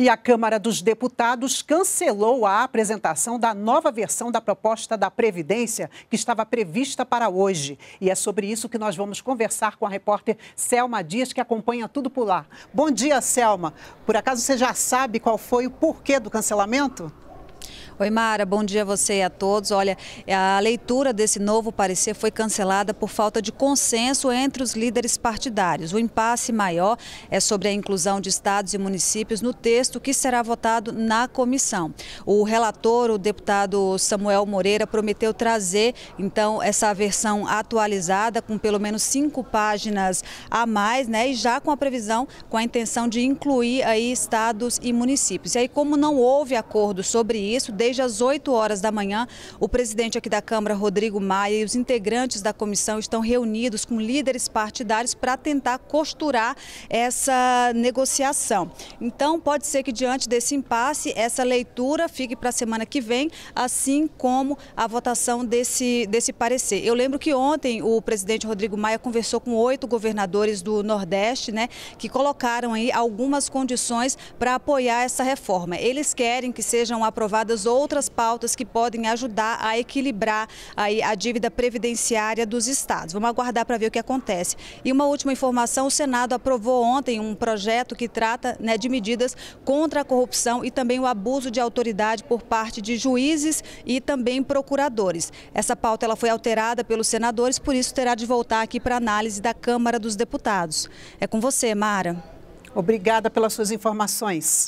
E a Câmara dos Deputados cancelou a apresentação da nova versão da proposta da Previdência, que estava prevista para hoje. E é sobre isso que nós vamos conversar com a repórter Selma Dias, que acompanha tudo por lá. Bom dia, Selma. Por acaso você já sabe qual foi o porquê do cancelamento? Oi, Mara, bom dia a você e a todos. Olha, a leitura desse novo parecer foi cancelada por falta de consenso entre os líderes partidários. O impasse maior é sobre a inclusão de estados e municípios no texto que será votado na comissão. O relator, o deputado Samuel Moreira, prometeu trazer, então, essa versão atualizada com pelo menos cinco páginas a mais, né? E já com a previsão, com a intenção de incluir aí estados e municípios. E aí, como não houve acordo sobre isso, desde desde as 8 horas da manhã. O presidente aqui da Câmara, Rodrigo Maia, e os integrantes da comissão estão reunidos com líderes partidários para tentar costurar essa negociação. Então, pode ser que diante desse impasse, essa leitura fique para a semana que vem, assim como a votação desse, desse parecer. Eu lembro que ontem o presidente Rodrigo Maia conversou com oito governadores do Nordeste, né, que colocaram aí algumas condições para apoiar essa reforma. Eles querem que sejam aprovadas outras outras pautas que podem ajudar a equilibrar aí a dívida previdenciária dos estados. Vamos aguardar para ver o que acontece. E uma última informação, o Senado aprovou ontem um projeto que trata né, de medidas contra a corrupção e também o abuso de autoridade por parte de juízes e também procuradores. Essa pauta ela foi alterada pelos senadores, por isso terá de voltar aqui para análise da Câmara dos Deputados. É com você, Mara. Obrigada pelas suas informações.